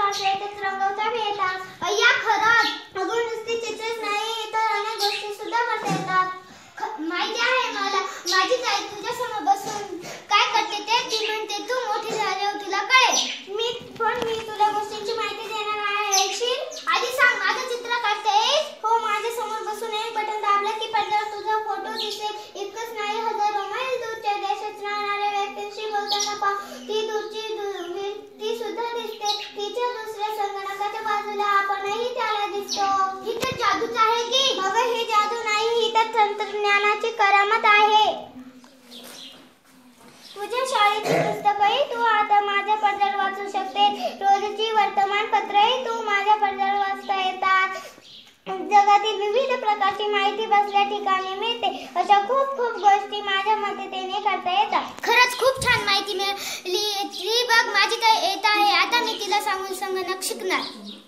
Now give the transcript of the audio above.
भाषा ते रंगवता येतात या खरं अगोदर नुसती चित्रच नाही तर अनेक गोष्टी सुद्धा करता येतात माहिती आहे मला माझी आई तुझ्या समोर बसून काय करते ते ती म्हणते तू मोठी बाजूला आपणही त्याला दिसतो इथे जादूच आहे की अग हे जादू नाही ही तर तंत्रज्ञानाची करामत आहे तुझ्या शाळेची पुस्तकही तू आता माझ्या पडद्यावर वाचू शकते रोजची वर्तमानपत्रही तू माझ्या पडद्यावर वाचता येतात जगातील विविध प्रकारची माहिती बसल्या ठिकाणी मिळते अशा खूप खूप गोष्टी माझ्या मते त्याने करता येतात खरंच खूप छान माहिती मिळाली बघ माझी काय येत आहे आता मी तिला सांगून संगणक शिकणार